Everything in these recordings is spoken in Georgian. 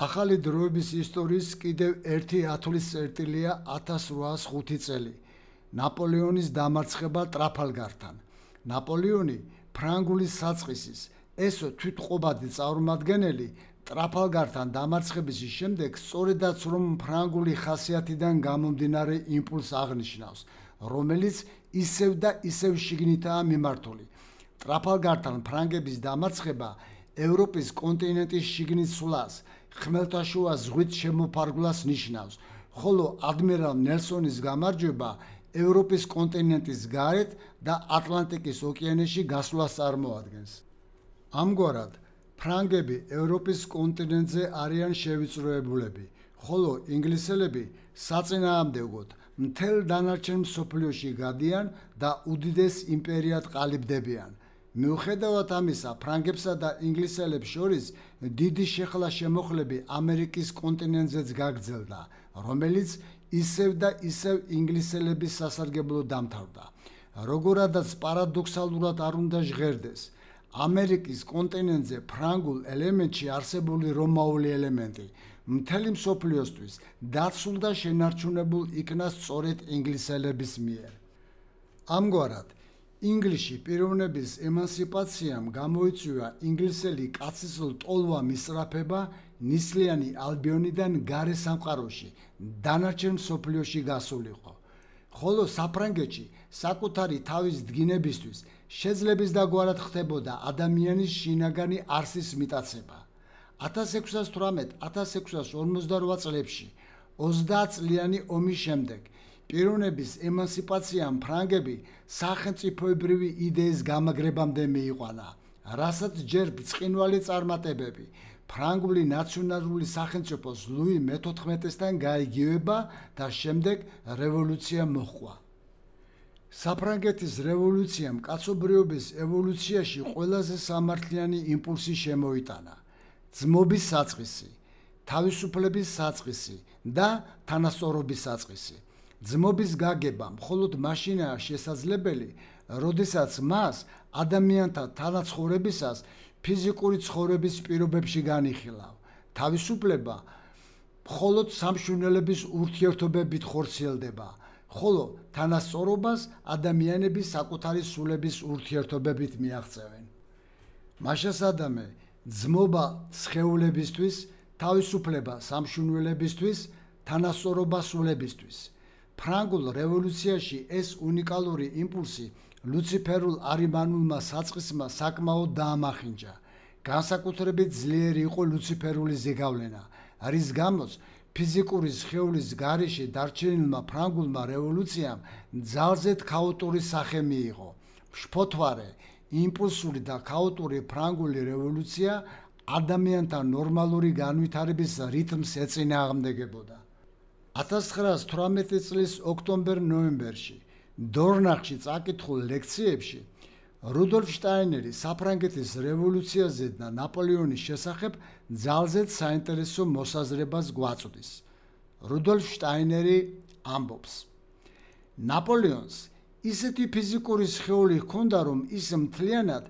ახალი დროების ისტორიის კიდევ ერთი ათვლის წერტილია 1805 წელი ნაპოლეონის დამარცხება ტრაფალგართან ნაპოლეონი ფრანგული საწყისის ეს თვითყობადი წარმომადგენელი ტრაფალგართან დამარცხების შემდეგ სწორედაც რომ ფრანგული ხასიათიდან გამომდინარე იმპულს აღნიშნავს რომელიც ისევ და ისევ შიგნითაა მიმართული ტრაფალგართან ფრანგების დამარცხება ევროპის კონტინენტის შიგნით სვლას ხმელთაშუა ზღვის შემოფარგლას ნიშნავს, ხოლო адმირალ ნელსონის გამარჯვება ევროპის კონტინენტის გარეთ და ატლანტიკის ოკეანეში გასვლას წარმოადგენს. ამგვარად, ფრანგები ევროპის კონტინენტზე არიან შევიწროებულები, ხოლო ინგლისელები საწინააღმდეგოდ მთელ დანარჩენ სოფლიოში გადიან და უდიდეს იმპერიად ყალიბდებიან. მიუხედავად ამისა, ფრანგებსა და ინგლისელებს შორის დიდი შეხლა შემოხლები ამერიკის კონტინენტზეც გაგრძელდა, რომელიც ისევ და ისევ ინგლისელების სასარგებლო დამთავრდა. როგორადაც პარადოქსალურად არ უნდა ჟღერდეს, ამერიკის კონტინენტზე ფრანგულ ელემენტში არსებული რომაული ელემენტი მთელი მსოფლიოსთვის დაცულ და შენარჩუნებულ იქნა სწორედ ინგლისელების მიერ. ამგვარად ინგლისში პიროვნების ემანსიპაციამ გამოიწვია ინგლისელი კაცის ლტოლვა მისწრაფება ნისლიანი ალბიონიდან გარე სამყაროში დანარჩენ სოფლიოში გასულიყო ხოლო საფრანგეთში საკუთარი თავის დგინებისთვის შეძლების დაგვარად ხდებოდა ადამიანის შინაგანი არსის მიტაცება 1618-1648 წლებში 30 წლიანი ომის შემდეგ პიროვნების ემანსიპაციამ ფრანგები სახელმწიფოებრივი იდეის გამაგრებამდე მიიყვანა, რასაც ჯერ ბწყინვალე წარმატებები ფრანგული ნაციონალური სახელმწიფოს ლუი მე-14-დან გაიგივება და შემდეგ რევოლუცია მოხდა. საფრანგეთის რევოლუციამ კაცობრიობის ევოლუციაში ყველაზე სამართლიანი იმპულსი შემოიტანა. ძმობის საწყისი, თავისუფლების საწყისი და თანასწორობის საწყისი. ძმობის გაგება მხოლოდ მაშინაა შესაძლებელი, როდესაც მას ადამიანთა თანაცხოვრებისას ფიზიკური ცხოვრების პირობებში განიხილავ. თავისუფლება მხოლოდ სამშვენელების ურთიერთობებით ხორციელდება, ხოლო თანასწორობას ადამიანების საკუთარი სულების ურთიერთობებით მიაღწევენ. მაშას ადამე ძმობა შეეულებისთვის, თავისუფლება სამშვენელებისთვის, თანასწორობა სულებისთვის. ფრანგულ რევოლუციაში ეს უნიკალური იმპულსი ლუციფერულ არიმანულმა საწყისმა საკმაოდ დაამახინჯა. განსაკუთრებით ძლიერი იყო ლუციფერული ზეგავლენა, რის გამოც ფიზიკური სხეულის გარეშე დარჩენილმა ფრანგულმა რევოლუციამ ძალზედ ქაოტური სახე მიიღო. შფოთვარე, იმპულსური და ქაოტური ფრანგული რევოლუცია ადამიანთა ნორმალური განვითარების რიტმს ეწინააღმდეგებოდა. 1918 წლის ოქტომბერ-ნოემბერში დორნახში წაკითხულ ლექციებში რუდოლფ შტაინერი საფრანგეთის რევოლუციაზე და ნაპოლეონის შესახებ ძალზედ საინტერესო მოსაზრებას გვაწვდის. რუდოლფ შტაინერი ამბობს: ნაპოლეონს ისეთი ფიზიკური სხეული ჰქონდა, რომ ის მთლიანად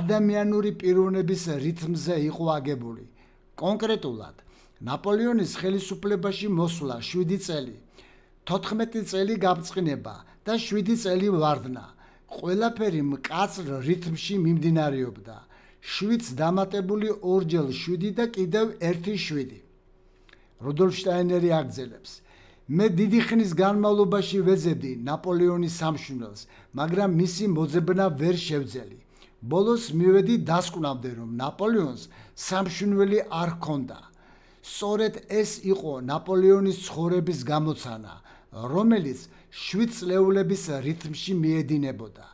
ადამიანური პიროვნების რითმზე იყო აგებული. კონკრეტულად, ნაპოლეონის ხელისუფლებაში მოსვლა 7 წელი 14 წელი გაბწყინება და 7 წელი ვარდნა ყველაფერი მკაცრ რითმში მიმდინარეობდა შვიც დამატებული ორჯერ 7 და კიდევ ერთი 7 როდოლფ შტაინერი აგზელებს მე დიდი ხნის განმავლობაში ვეძებდი ნაპოლეონის სამშვილს მაგრამ მისი მოძებნა ვერ შევძელი ბოლოს მივედი დასკვნამდე რომ ნაპოლეონს სამშვილი არ ჰქონდა სწორედ ეს იყო ნაპოლეონის ცხოვრების გამოცანა, რომელიც 7 წლეულების რითმში მიედინებოდა.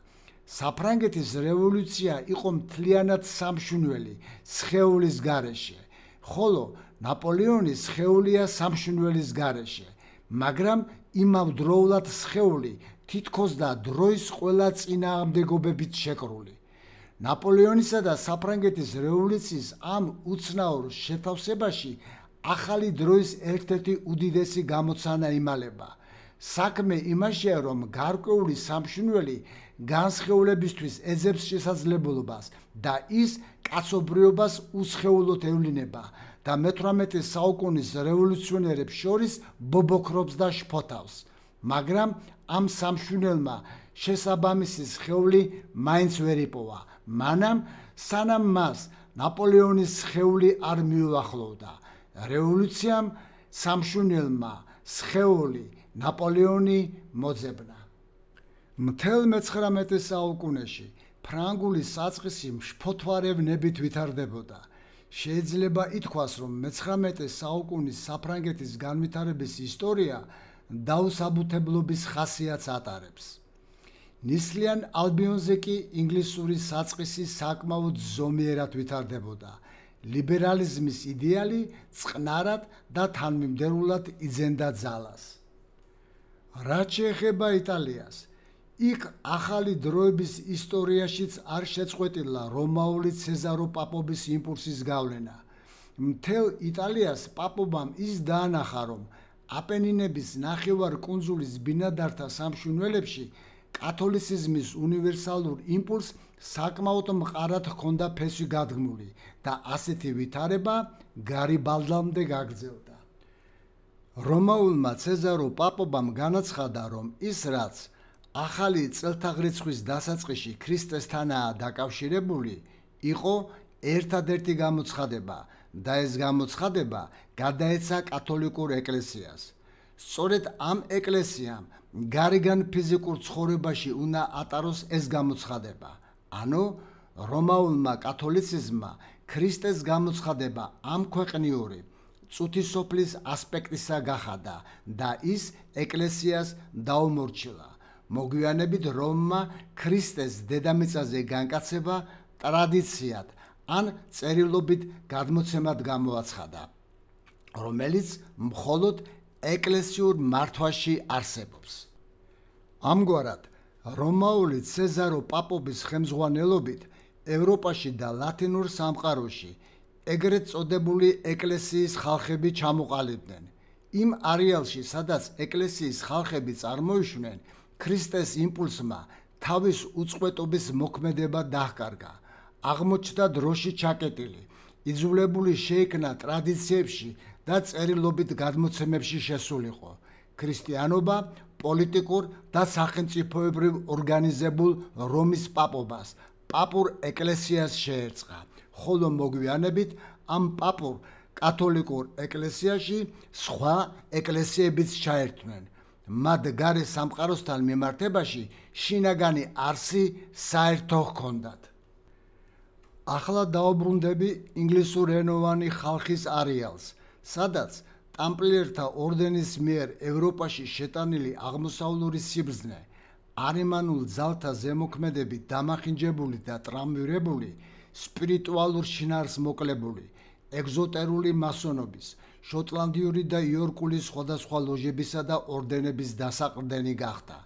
საფრანგეთის რევოლუცია იყო მთლიანად სამშვინველი, სხეულის გარეშე, ხოლო ნაპოლეონის სხეულია სამშვინველის გარეშე, მაგრამ იმავდროულად სხეული თითქოს და დროის ყველა წინააღმდეგობებით შეკრული. 1800 ნაპოლეონისა და საფრანგეთის რევოლუციის ამ უცნაურ შეთავსებაში ახალი დროის ერთ-ერთი უდიდესი გამოცანა იმალება. საქმე იმაშია, რომ გარკვეული სამშვინველი განსხეულებისთვის ეძებს შესაძლებლობას და ის კაცობრიობას უცხეულოდ ევლინება და მე-18 საუკუნის რევოლუციონერებს შორის ბობოქრობს და შფოთავს. მაგრამ ამ სამშვინელმა შესაბამისი ხეული მაინც ვერ იპოვა. მანამ სანამ მას ნაპოლეონის შეული არ მიულახლოვდა რევოლუციამ სამშუნელმა შეული ნაპოლეონი მოძებნა მთელ მე-19 საუკუნეში ფრანგული საწყისი შფოთვარევნებით ვითარდებოდა შეიძლება ითქვას რომ მე-19 საუკუნის საფრანგეთის განვითარების ისტორია დაუსაბუთებლობის ხასიათს ატარებს ნისლიან ალბიონზე კი ინგლისური საწყისი საკმაოდ ზომიერად ვითარდებოდა. ლიბერალიზმის იდეალი წყნარად და თანმიმდევრულად იძენდა ძალას. რაც შეეხება იტალიას, იქ ახალი დროების ისტორიაშიც არ შეწყვეტილა რომაული ცეზარო პაპობის იმპულსის გავლენა. მთელ იტალიას პაპობამ ის დაანახა, რომ აპენინების ნახევარკუნძულის ბინადართა სამშვინველებში კათოლიციზმის უნივერსალურ იმპულს საკმაოდ მყარად ჰქონდა ფესვი გადგმული და ასეთი ვითარება გარიბალდამდე გაგრძელდა. რომაულმა ცეზარო პაპობამ განაცხადა, რომ ის რაც ახალი წელთაღრიცხვის დასაწყისში ქრისტესთანაა დაკავშირებული, იყო ერთადერთი გამოცხადება და ეს გამოცხადება გადაეცა კათოლიკურ ეკლესიას. სწორედ ამ ეკლესიამ გარეგან ფიზიკურ ცხოვრებაში უნდა ატაროს ეს გამოცხადება. ანუ რომაულმა კათოლიციზმმა ქრისტეს გამოცხადება ამ ქვეყნიური წუთისოფლის ასპექტისა გახადა და ის ეკლესიას დაუმორჩილა. მოგვიანებით რომმა ქრისტეს დედამიწაზე განკაცება ტრადიციად ან წერილობით გადმოცემად გამოაცხადა, რომელიც მხოლოდ ეკლესიურ მართვაში არსებობს. ამგვარად, რომაული ცეზარო პაპობის ხელმძღვანელობით ევროპაში და ლათინურ სამყაროში ეგრეთ წოდებული ეკლესიის ხალხები ჩამოყალიბდნენ. იმ არეალში, სადაც ეკლესიის ხალხები წარმოიშვნენ, ქრისტეს იმპულსმა თავის უწყვეტობის მოქმედება დაჰკარგა. აღმოჩნდა დროში ჩაკეტილი, იძულებული შეიქნა ტრადიციებში და წერილობით გადმოცემებში შესულიყო ქრისტიანობა პოლიტიკურ და სახელმწიფოებრივ ორგანიზებულ რომის პაპობას პაპურ ეკლესიას შეერწყა ხოლო მოგვიანებით ამ პაპურ კათოლიკურ ეკლესიაში სხვა ეკლესიებიც ჩაერთვნენ მათ გარე სამყაროსთან მიმართებაში შინაგანი არსი საერთო ჰქონდათ ახლა დაუბრუნდები ინგლისურენოვანი ხალხის არეალს სადაც ტამპლიერთა ორდენის მიერ ევროპაში შეტანილი აღმოსავლური სიბრძნე არემანულ ძალთა ზემოქმედები დამახინჯებული და ტრამვირებული სპირიტუალურ შინარს მოკლებული ეგზოტერული მასონობის შოტლანდიური და იორკული სხვადასხვა ლოჟებისა და ორდენების დასაყრდენი გახდა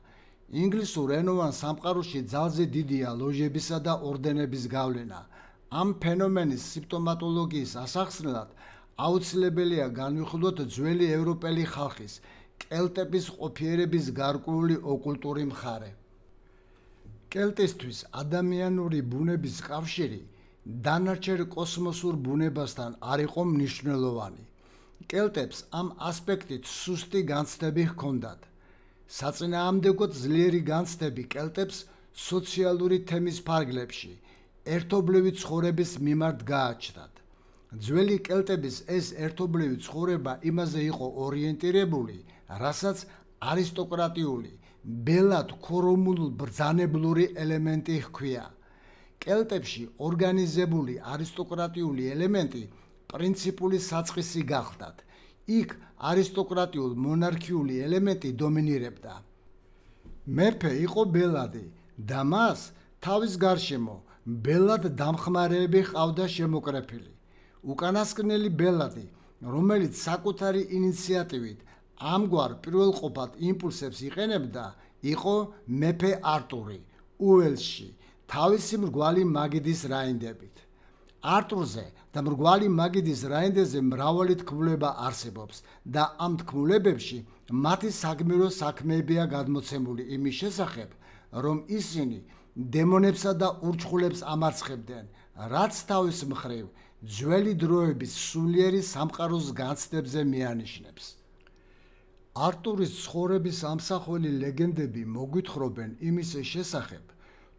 ინგლისურ ენოვან სამყაროში ძალზე დიდია ლოჟებისა და ორდენების გავლენა ამ ფენომენის სიმპტომატოლოგიის ასახსნელად აუცილებელია განვიხილოთ ძველი ევროპელი ხალხის კელტების ყოფიერების გარკვეული ოკულტური მხარე. კელტისტვის ადამიანური ბუნების კავშირი დანარჩენ კოსმოსურ ბუნებასთან არ იყო მნიშვნელოვანი. კელტებს ამ ასპექტით სუსტი განცდები ჰქონდათ. საწინააღმდეგოდ ძლიერი განცდები კელტებს სოციალური თემის ფარგლებში ერთობლივი ცხოვრების მიმართ გააჩნდათ. ძველი კელტების ეს ერთობლივი ცხოვრება იმაზე იყო ორიენტირებული, რასაც არისტოკრატიული ბელად ქორომულ ბრძანებლური ელემენტი ჰქვია. კელტებში ორგანიზებული არისტოკრატიული ელემენტი პრინციპული საწყისი გახდათ. იქ არისტოკრატიულ მონარქიული ელემენტი დომინირებდა. მეფე იყო ბელადი და მას თავის გარშემო ბელად დამხმარეები ყავდა შემოკრეფილი. უკანასკნელი ბელადი, რომელიც საკუთარი ინიციატივით ამგვარ პირველყოფად იმპულსებს იყენებდა, იყო მეფე არტური უელსში, თავისი მრგვალი მაგიდის რაინდებით. არტურზე და მრგვალი მაგიდის რაინდებზე მრავალი თქმულება არსებობს და ამ თქმულებებში მათი საგმირო საქმეებია გადმოცემული იმის შესახებ, რომ ისინი დემონებსა და ურჩხულებს ამარცხებდნენ, რაც თავის მხრივ ძველი დროების სულიერი სამყაროს განცდებზე მიანიშნებს. არტურის ცხოვრების ამსახველი ლეგენდები მოგვითხრობენ იმის შესახებ,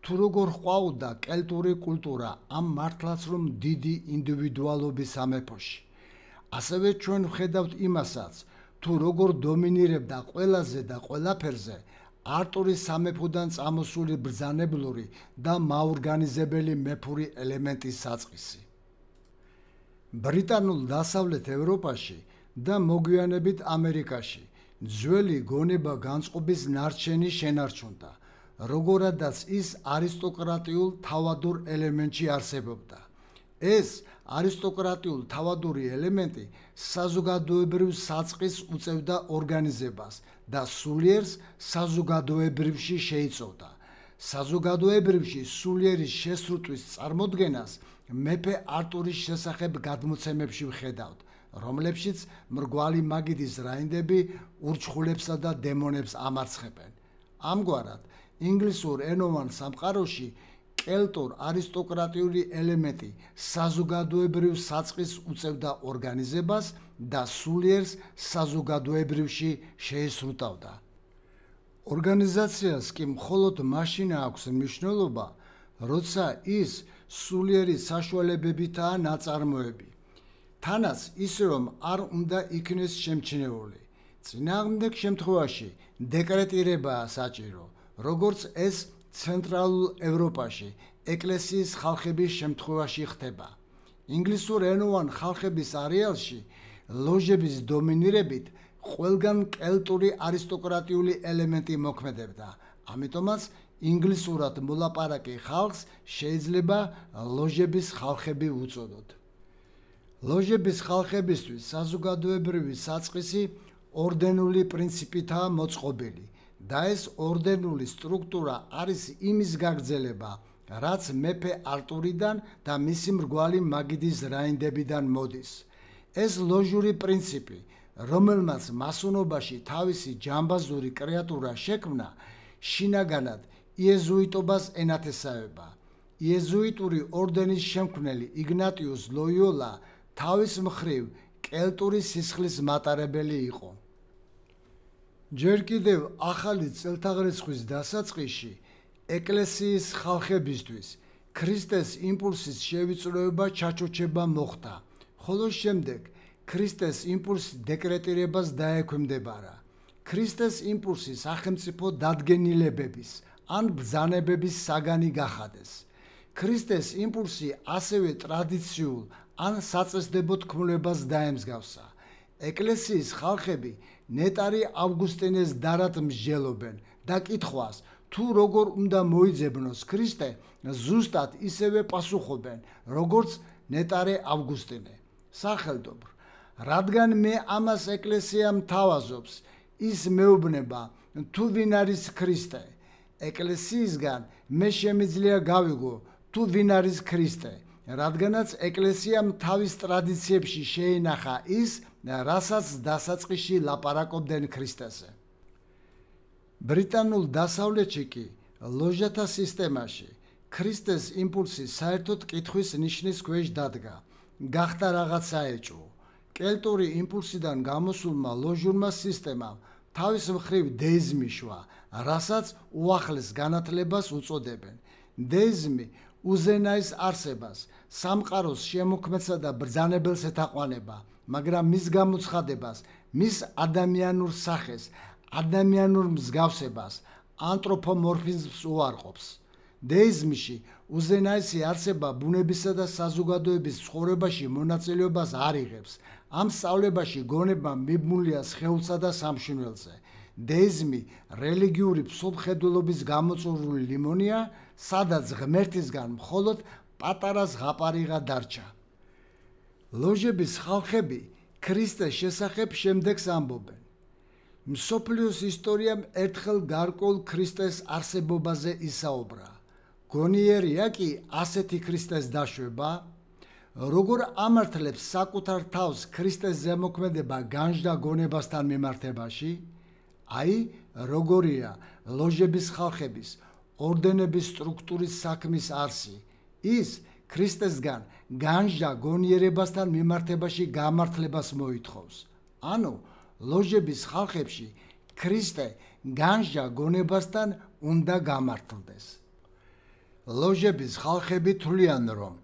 თუ როგორ ყვაოდა კელტური კულტურა ამ მართლაც რომ დიდი ინდივიდუალობის სამეფოში. ასევე ჩვენ ვხედავთ იმასაც, თუ როგორ დომინირებდა ყველაზე და ყველაფერზე არტურის სამეფოდან წამოსული ბრძანებლური და მაორგანიზებელი მეფური ელემენტის საწყისი. ბრიტანულ დასავლეთ ევროპაში და მოგვიანებით ამერიკაში ძველი გონება განწყობის ნარჩენი შენარჩუნდა, როგორადაც ის არისტოკრატიულ თავადურ ელემენტში არსებობდა. ეს არისტოკრატიულ თავადური ელემენტი საზოგადოებრივ საწყის უწევდა ორგანიზებას და სულიერს საზოგადოებრივში შეიწოდა. საზოგადოებრივში სულიერის შესრულების წარმოდგენას მეფე არტურის შესახებ გადმოცემებში ვხედავთ, რომლებშიც მრგვალი მაგიდის რაინდები ურჩხულებსა და დემონებს ამარცხებენ. ამგვარად, ინგლისურ ენოვან სამყაროში კელტურ არისტოკრატიული ელემენტი საზოგადოებრივ საწყის უწევდა ორგანიზებას და სულიერს საზოგადოებრივში შეესრუტავდა. ორგანიზაციას კი მხოლოდ მაშინა აქვს მნიშვნელობა, როცა ის სულიერი საშუალებებითაა ნაწარმოები. თანაც ის რომ არ უნდა იქნეს შემჩნეული. წინააღმდეგ შემთხვევაში დეკრეტირებაა საჭირო, როგორც ეს ცენტრალურ ევროპაში ეკლესიის ხალხების შემთხვევაში ხდება. ინგლისურ ენოვან ხალხების არეალში ლოჟების დომინირებით ყველგან კელტური არისტოკრატიული ელემენტი მოქმედებდა. ამიტომაც ინგლისურად მოლაპარაკე ხალხს შეიძლება ლოჟების ხალხები უწოდოთ. ლოჟების ხალხებისთვის საზოგადოებრივი საწყისი ორდენული პრინციპითაა მოწყობილი და ეს ორდენული სტრუქტურა არის იმის გაგრძელება, რაც მეფე არტურიდან და მისი მრგვალი მაგიდის რაინდებიდან მოდის. ეს ლოჟური პრინციპი, რომელმაც მასონობაში თავისი ჯამბაზური კრეატურა შექმნა, შინაგანად იეზუიტობას ენათესავება. იეზუიტური ორდენის შემქმნელი იგნატიუს ლოიოლა თავის მხრივ კელტური სისხლის მატარებელი იყო. ჯერ კიდევ ახალი წელთაღრიცხვის დასაწყისში ეკლესიის ხალხებისთვის ქრისტეს იმპულსის შევიწროება ჩაჩოჩება მოხდა, ხოლო შემდეგ ქრისტეს იმპულსი დეკრეტირებას დაექვემდებარა. ქრისტეს იმპულსი სახელმწიფო დადგენილებების, ან ბძანებების საგანი გახადეს. ქრისტეს იმპულსი ასევე ტრადიციულ ან საწესდებო თქმულებას დაემსგავსა. ეკლესიის ხალხები ნეტარი ავგუსტინეს დარად მსჯელობენ და კითხواس თუ როგორ უნდა მოიძებნოს ქრისტე ზუსტად ისევე პასუხობენ როგორც ნეტარე ავგუსტინე სახელდობ რადგან მე ამას ეკლესიამ თავაზობს ის მეუბნება თუ ვინ არის ქრისტე ეკლესიისგან მე შემიძლია გავიგო თუ ვინ არის ქრისტე რადგანაც ეკლესიამ თავის ტრადიციებში შეინახა ის რასაც დასაწყისში ლაპარაკობდნენ ქრისტესზე ბრიტანულ დასავლეთში კი ლოჟათა სისტემაში ქრისტეს იმპულსი საერთოდ კითხვის ნიშნის ქვეშ დადგა გახდა რაღაცა ეჭვო კელტური იმპულსიდან გამოსულმა ლოჟურმა სისტემამ თავის მხრივ დეიზმი შვა რასაც უახლეს განათლებას უწოდებენ. დეზმი უზენაის არსებას, სამყაროს შემოქმედსა და ბრძანებელს ეთაყვანება, მაგრამ მის გამოცხადებას, მის ადამიანურ სახეს, ადამიანურ მსგავსებას, ანთროპომორფიზმს უარყოფს. დეიზმში უზენაისი არსება ბუნებისა და საზოგადოების ცხოვრებაში მონაწილეობას არიღებს. ამ სწავლებაში გონება მიბმულია შეულსა და სამშვენელზე. დეზმი რელიგიური ფსულხედულობის გამოწურული ლიმონია, სადაც ღმერთისგან მხოლოდ პატარა ზღაპარიღა დარჩა. ლოჟების ხალხები ქრისტეს შესახებ შემდეგს ამბობენ: მსოფლიოს ისტორიამ ერთხელ გარკვეულ ქრისტეს არსებობაზე ისაუბრა. გონიერია კი ასეთი ქრისტეს დაშვება, როგორ ამართლებს საკუთარ თავს ქრისტეს ზემოქმედება განჯდა გონებასთან მიმართებაში? აი როგორია ლოჟების ხალხების ორდენების სტრუქტურის საქმის არსი ის ქრისტესგან განჟა გონიერებასთან მიმართებაში გამართლებას მოითხოვს ანუ ლოჟების ხალხებში ქრისტე განჟა გონებასთან უნდა გამართლდეს ლოჟების ხალხები თვლიან რომ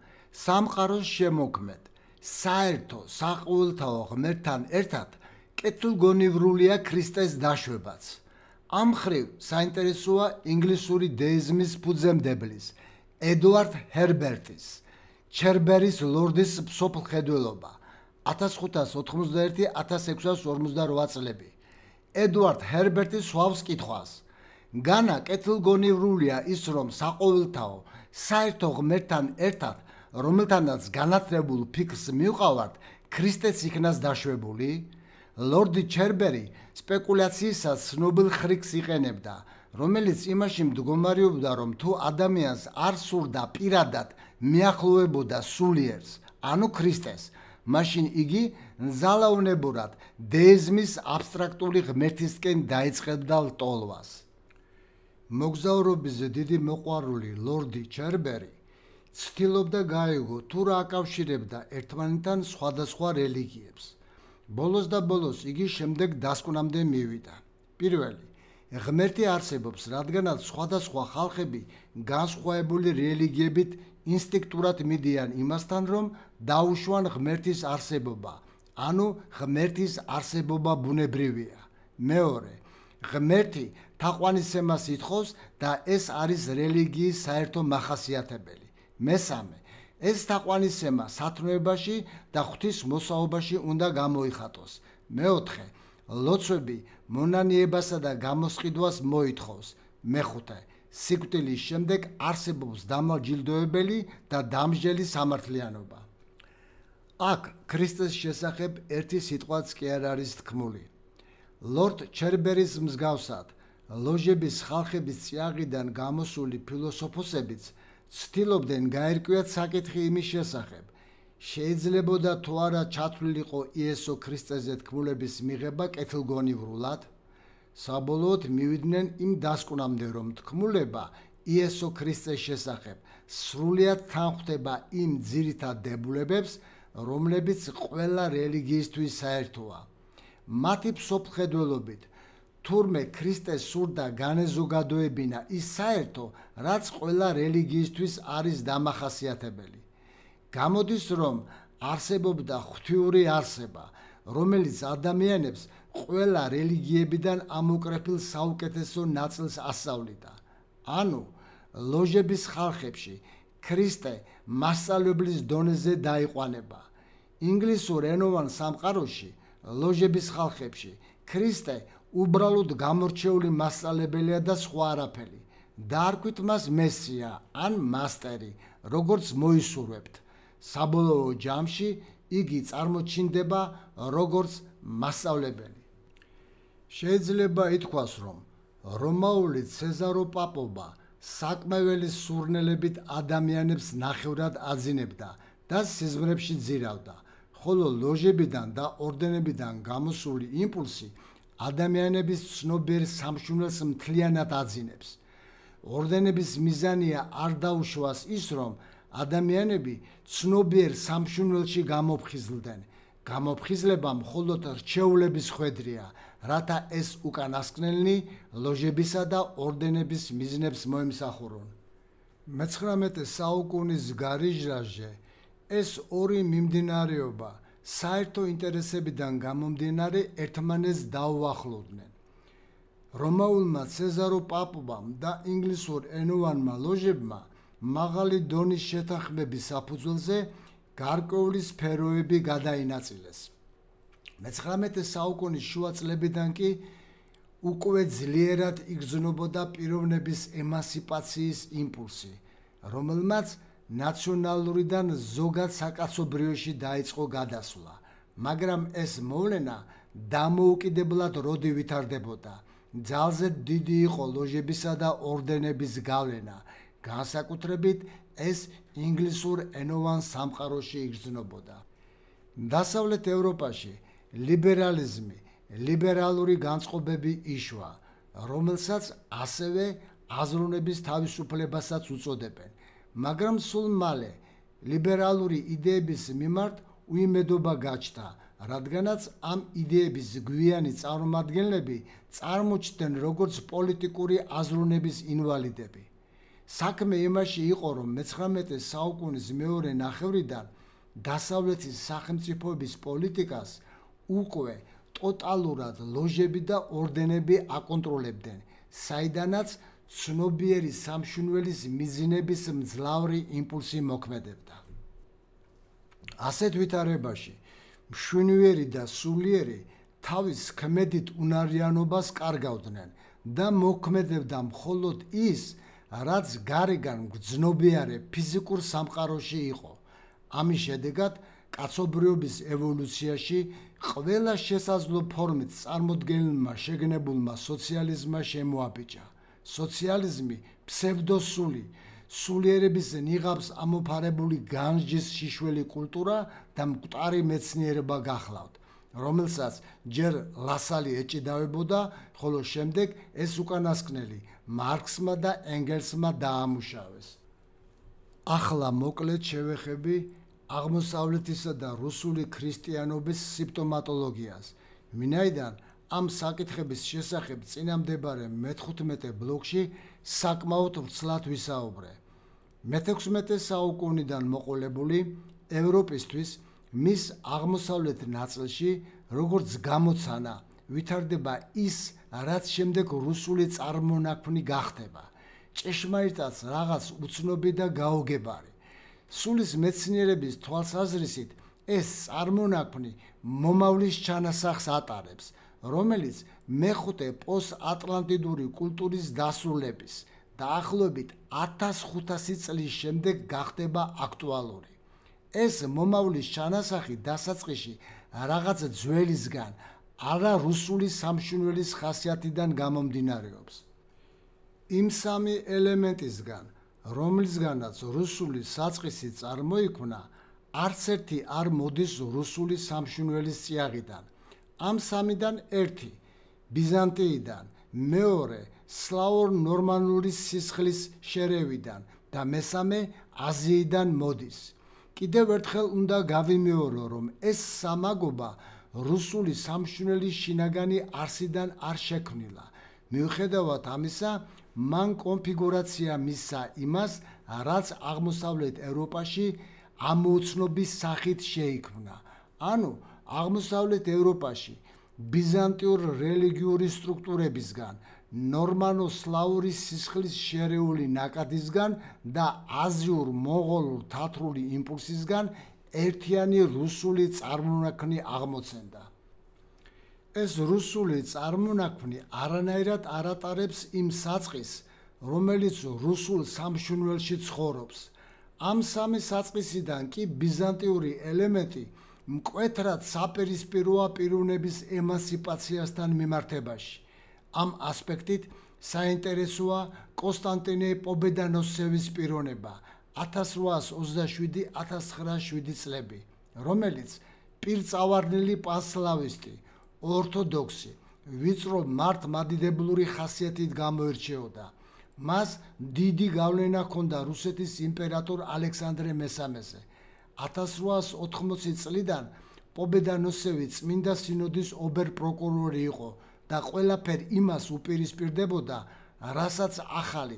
სამყაროს შემოქმედ საერთო საყოველთაო ღმერთთან ერთად კეთილგონივრულია ქრისტეს დაშვებაც. ამ ხრივ საინტერესოა ინგლისური დეიზმის ფუძემდებლის ედუარდ ჰერბერტის ჩერბერის ლორდის სოფლხედველობა 1591-1648 წლები. ედუარდ ჰერბერტი სვავს კითხვას: "განა კეთილგონივრულია ის, რომ საყოველთაო საერთო ღმერთთან ერთად, რომელთანაც განათლებულ ფიქს მიყავართ, ქრისტეს იქნას დაშვებული?" ლორდი ჩერბერი სპეკულაციისას სნობილ ხრიკს იყენებდა, რომელიც იმაში მდგომარეობდა, რომ თუ ადამიანს არ სურდა პირადად მიახლოვებოდა სულიერს, ანუ ქრისტეს, მაშინ იგი ზალაუნებურად დეიზმის აბსტრაქტული ღმერთისკენ დაიწყებდა ლტოლვას. მოგზაურობის დიდი მოყვარული ლორდი ჩერბერი ცდილობდა გაეგო თუ რა აკავშირებდა ერთმანეთთან სხვადასხვა რელიგიებს. ბოლოს და ბოლოს იგი შემდეგ დასკვნამდე მივიდა. პირველი ღმერთი არსებობს, რადგანაც სხვადასხვა ხალხები განსხვავებული რელიგიებით ინსტინქტურად მიდიან იმასთან, რომ დაუშვან ღმერთის არსებობა, ანუ ღმერთის არსებობა ბუნებრივია. მეორე, ღმერთი თაყვანისცემას ითხოვს და ეს არის რელიგიის საერთო მახასიათებელი. მესამე, ეს დაყვანისება სათნოებაში და ღვთის მოსაუბაში უნდა გამოიხატოს. მეოთხე, ლოცვები მონანიებასა და გამოსყიდვას მოითხოვს. მეხუთე, სიკვდილის შემდეგ არსებობს დამალჯილდოებელი და დამჟელი სამართლიანობა. აქ ქრისტეს შესახებ ერთი სიტყვაც კი არ არის თქმული. ლორდ ჩერბერის მსგავსად ლოჟების ხალხების წიაღიდან გამოსული ფილოსოფოსებიც ცდილობდნენ გაერკვიათ საკითხი იმის შესახებ შეიძლებოდა თუ არა ჩათვლილიყო იესო ქრისტეზე თქმულების მიღება კეთილგონივრულად საბოლოოდ მივიდნენ იმ დასკვნამდე რომ თქმულება იესო ქრისტეს შესახებ სრულად თანხდება იმ ძირითად დებულებებს რომლებიც ყველა რელიგიისთვის საერთოა მათი ფსოფხედველობით თურმე ქრისტეს სურდა განეზოგადოებინა ის საერთო, რაც ყველა რელიგიისთვის არის დამახასიათებელი. გამოდის რომ არსებობდა ღვთიური არსება, რომელიც ადამიანებს ყველა რელიგიებიდან ამოკრეფილ საუკეთესო ნაწილს ასავლიდა. ანუ ლოჟების ხალხებში ქრისტე მასალებლის დონეზე დაიყვანება. ინგლისურ ენოვან სამყაროში ლოჟების ხალხებში ქრისტე უბრალოდ გამორჩეული მასწავლებელია და სხვა არაფერი. დაარქვით მას მესია ან მასტერი, როგორც მოისურვებთ. საბოლოო ჯამში იგი წარმოჩინდება როგორც მასწავლებელი. შეიძლება ითქვას, რომ რომაული ცეზარო პაპობა საკმეველი სურნელებით ადამიანებს ნახევრად აძინებდა და სიზმრებში ძირავდა, ხოლო ლოჟებიდან და ორდენებიდან გამოსული იმპულსი ადამიანების ცნობიერ სამშვიმლოს მთლიანად აძინებს. ორდენების მიზანია არ დაუშვას ის, რომ ადამიანები ცნობიერ სამშვიმლოში გამოფხიზლდნენ. გამოფხიზლება მხოლოდ რჩეულების ხედრია, რათა ეს უკანასკნელი ლოჟებისა და ორდენების მიზნებს მოემსახურონ. მე-19 საუკუნის გარიჟრაჟე ეს ორი მიმდინარეობაა საერთო ინტერესებიდან გამომდინარე ერთმანეს დაუახლოვდნენ. რომაულმა სეზარო პაპობამ და ინგლისურ ენოვანმა ლოჟებმა მაღალი დონის შეთანხმების საფუძველზე გარკვეული სფეროები გადაინაწილეს. მე-19 საუკუნის შუა წლებიდან კი უკვე ძლიერად იგრძნობოდა პიროვნების ემანსიპაციის იმპულსი, რომელმაც ნაციონალურიდან ზოგად საკაცობრიოში დაიწყო გადასვლა, მაგრამ ეს მოვლენა დამოუკიდებლად როდი ვითარდებოდა. ძალზე დიდი იყო ლოჟებისა და ორდენების გავლენა, განსაკუთრებით ეს ინგლისურ ენოვან სამყაროში იგრძნობოდა. დასავლეთ ევროპაში ლიბერალიზმი, ლიბერალური განწყობები იშვა, რომელსაც ასევე აზროვნების თავისუფლებასაც უწოდებენ. მაგრამ სულ მალე ლიბერალური იდეების მიმართ უიმედობა გაჩნდა, რადგანაც ამ იდეების გვიანი წარმომადგენლები წარმოჩნდნენ როგორც პოლიტიკური აზროვნების ინვალიდები. საქმე იმაში იყო, რომ მე-19 საუკუნის მეორე ნახევრიდან დასავლეთის სახელმწიფოების პოლიტიკას უკვე ტოტალურად ლოჟები და ორდენები აკონტროლებდნენ, საიდანაც ცნობიერი სამშუნველის მიზნების მძლავრი იმპულსი მოქმედებდა. ასეთ ვითარებაში მშვენიერი და სულიერი თავის კმედით უნარიანობას კარგავდნენ და მოქმედებდა მხოლოდ ის, რაც გარეგან გძნობიარე ფიზიკურ სამყაროში იყო. ამის შედეგად კაცობრიობის ევოლუციაში ყველა შესაძლო ფორმით წარმოქმნილმა შეგნებულმა სოციალიზმმა შემოაბიჯა. სოციალიზმი ფსევდოსული სულიერების ნიღაბს ამოფარებული განჯის შიშველი კულტურა და მკვტარი მეცნიერება გახლავთ რომელსაც ჯერ ლასალი ეჭიდავებოდა ხოლო შემდეგ ეს უკანასკნელი მარქსმა და ენგელსმა დაამუშავეს ახლა მოკლედ შევეხები აღმოსავლეთისა და რუსული ქრისტიანობის სიმპტომატოლოგიას მინაიდან 1900 ამ საკითხების შესახებ წინამდებარე მე-15 ბლოკში საკმაოდ ვრცლად ვისაუბრე. მე-16 საუკუნიდან მოყოლებული ევროპისთვის მის აღმოსავლეთ ნაწილში როგორც გამოცანა ვითარდება ის რაც შემდეგ რუსული წარმონაქმნი გახდება. ჭეშმარიტად რაღაც უცნობი და გაოგებარი. სულის მეცნიერების თვალსაზრისით ეს წარმონაქმნი მომავლის ჩანასახს ატარებს. რომელიც მეხუთე პოსატლანტიდური კულტურის დასრულების დაახლოებით 1500 წლის შემდეგ გახდება აქტუალური. ეს მომავლის ჩანასახი დასაწყისში რაღაც ძველისგან, არა რუსული სამშვინველის ხასიათიდან გამომდინარეობს. იმ სამი ელემენტისგან, რომლისგანაც რუსული საწყისი წარმოიქმნა, არც ერთი არ მოდის რუსული სამშვინველის წიაღიდან. ამ სამიდან ერთი ბიზანტიიდან მეორე სლავურ ნორმანული სისხლის შერევიდან და მესამე აზიიდან მოდის კიდევ ერთხელ უნდა გავიმეორო რომ ეს სამაგობა რუსული სამშვენელი შინაგანი არსიდან არ შექმნილა მიუხედავად ამისა მან კონფიგურაცია მისცა იმას რაც აღმოსავლეთ ევროპაში ამ უცნობის სახით შეიქმნა ანუ აღმოსავლეთ ევროპაში ბიზანტიურ რელიგიური სტრუქტურებისგან, ნორმანულ სლავური სისხლის შერეული ნაკადისგან და აზიურ მოღოლურ თათრული იმპულსისგან ერთიანი რუსული წარმონაქმნი აღმოცენდა. ეს რუსული წარმონაქმნი არანაირად არატარებს იმ საწყის, რომელიც რუსულ სამშვენველში ცხოვრობს. ამ სამი საწყისიდან კი ბიზანტიური ელემენტები მკვეთრად საპირისპიროა პიროვნების ემანსიპაციასთან მიმართებაში. ამ ასპექტით საინტერესოა კონსტანტინე პობედანოსევის პიროვნება 1827-1907 წლები, რომელიც პირწავარნელი პასლავისტი, ორთოდოქსი, ვიწრო მართმადიდებლური ხასიათით გამოირჩეოდა. მას დიდი გავლენა ჰქონდა რუსეთის იმპერატორ ალექსანდრე მესამეზე. 1890 წლიდან პობედანოსევი წმინდა სინოდის ოберპროკურორი იყო და ყველაფერი იმას უპირისპირდებოდა, რასაც ახალი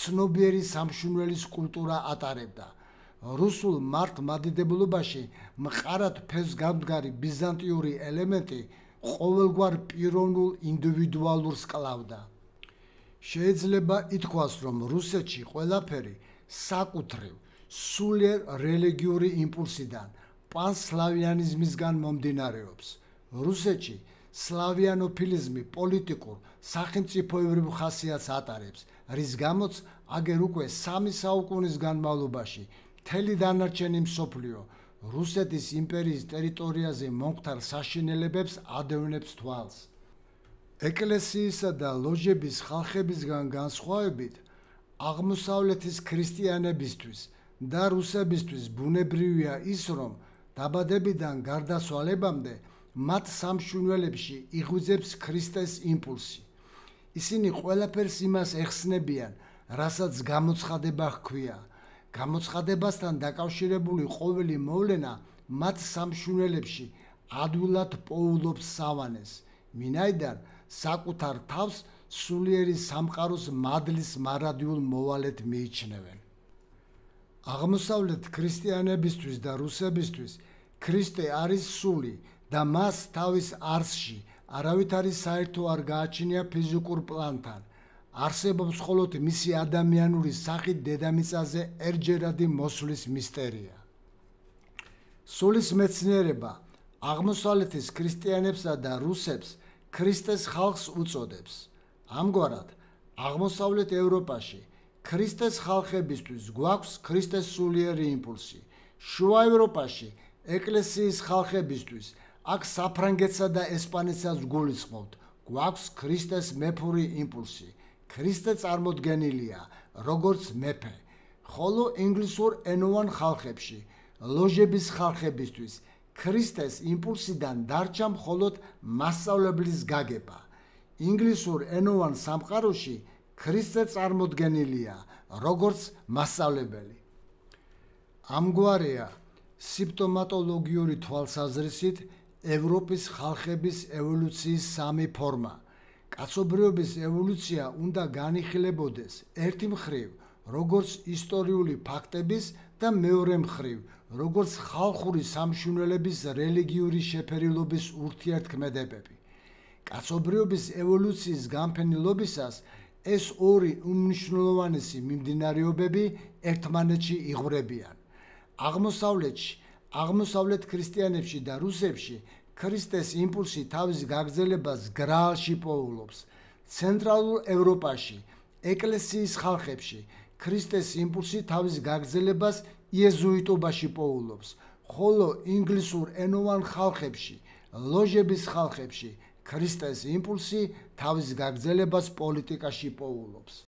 ცნობიერი სამშუნველის კულტურა ატარებდა. რუსულ მართმადიდებლობაში მყარად ფეს გამდგარი ბიზანტიური ელემენტი ყოველგვარ პიროვნულ ინდივიდუალურს კლავდა. შეიძლება ითქვას, რომ რუსეთში ყველაფერი საკუთრივ სულიერ რელიგიური იმპულსიდან, პანსლავიანიზმისგან მომდინარეობს. რუსეთში სლავიანოფილიზმი პოლიტიკურ სახელმწიფოებრივ ხასიათს ატარებს, რის გამოც აგერ უკვე 3 საუკუნის განმავლობაში მთელი დანარჩენი მსოფლიო რუსეთის იმპერიის ტერიტორიაზე მომხდარ საშინელებებს ადევნებს თვალს. ეკლესიისა და ლოჟების ხალხებისგან განსხვავებით აღმოსავლეთის ქრისტიანებისთვის და რუსებისთვის ბუნებრივია ის, რომ დაბადებიდან გარდაცვალებამდე მათ სამშვინველებში იღვიძებს ქრისტეს იმპულსი. ისინი ყველაფერს იმას ეხსნებიან, რასაც გამოცხადება ჰქვია. გამოცხადებასთან დაკავშირებული ყოველი მოვლენა მათ სამშვინველებში ადვილად პოულობს სავანეს, მინაიდან საკუთარ თავს სულიერი სამყაროს მადლის მარადიულ მოვალედ მიიჩნევენ. აღმოსავლეთ ქრისტიანებისთვის და რუსებისთვის ქრისტე არის სული და მას თავის არსში არავითარი საერთო არ გააჩნია ფიზიკურ პლანთან. არსებობს მხოლოდ მისი ადამიანური სახე დედამიწაზე ერჯერადი მოსulis მისტერია. სულის მეცნიერება აღმოსავლეთის ქრისტიანებსა და რუსებს ქრისტეს ხალხს უწოდებს. ამგვარად აღმოსავლეთ ევროპაში ქრისტეს ხალხებისთვის გვაქვს ქრისტეს სულიერი იმპულსი. შუა ევროპაში ეკლესიის ხალხებისთვის, აქ საფრანგეთსა და ესპანეთსაც გულისხმობთ, გვაქვს ქრისტეს მეფური იმპულსი. ქრისტე წარმოდგენილია როგორც მეფე, ხოლო ინგლისურ ენოვან ხალხებში, ლოჟების ხალხებისთვის ქრისტეს იმპულსიდან დარჩა მხოლოდ მასშტაბებლის გაგება. ინგლისურ ენოვან სამყაროში ქრისტე წარმოდგენილია როგორც მასშტაბებელი ამგვარია სიმპტომატოლოგიური თვალსაზრისით ევროპის ხალხების ევოლუციის სამი ფორმა კაცობრიობის ევოლუცია უნდა განიხილებოდეს ერთი მხრივ როგორც ისტორიული ფაქტების და მეორე მხრივ როგორც ხალხური სამშვინელების რელიგიური შეფერილობის ურთიერთქმედებები კაცობრიობის ევოლუციის განფენილობისას ეს ორი უმნიშვნელოვანესი მიმდინარეობები ერთმანეთში იღვრებიან. აღმოსავლეთში, აღმოსავლეთ ქრისტიანებში და რუსებში ქრისტეს იმპულსი თავის გაგზელებას გრაალში პოულობს. ცენტრალურ ევროპაში, ეკლესიის ხალხებში ქრისტეს იმპულსი თავის გაგზელებას იეზუიტობაში პოულობს, ხოლო ინგლისურ ენოვან ხალხებში, ლოჟების ხალხებში ქრისტეს იმპულსი თავის გაგრძელებას პოლიტიკაში პოულობს.